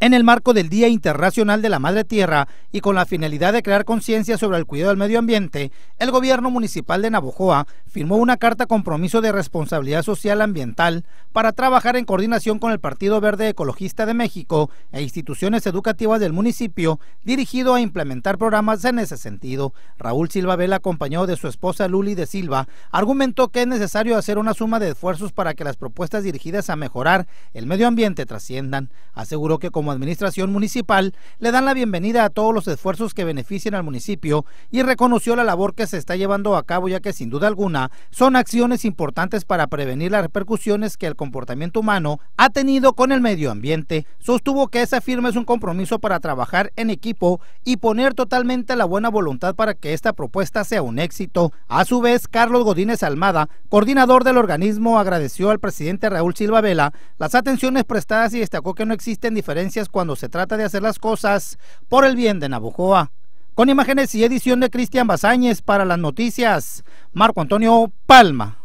en el marco del Día Internacional de la Madre Tierra y con la finalidad de crear conciencia sobre el cuidado del medio ambiente, el gobierno municipal de Navojoa firmó una carta compromiso de responsabilidad social ambiental para trabajar en coordinación con el Partido Verde Ecologista de México e instituciones educativas del municipio dirigido a implementar programas en ese sentido. Raúl Silva Vela, acompañado de su esposa Luli de Silva, argumentó que es necesario hacer una suma de esfuerzos para que las propuestas dirigidas a mejorar el medio ambiente trasciendan. Aseguró que como administración municipal le dan la bienvenida a todos los esfuerzos que beneficien al municipio y reconoció la labor que se está llevando a cabo ya que sin duda alguna son acciones importantes para prevenir las repercusiones que el comportamiento humano ha tenido con el medio ambiente. Sostuvo que esa firma es un compromiso para trabajar en equipo y poner totalmente la buena voluntad para que esta propuesta sea un éxito. A su vez, Carlos Godínez Almada, coordinador del organismo, agradeció al presidente Raúl Silva Vela las atenciones prestadas y destacó que no existen diferencias cuando se trata de hacer las cosas por el bien de Nabujoa. Con imágenes y edición de Cristian Bazañez para las noticias, Marco Antonio Palma.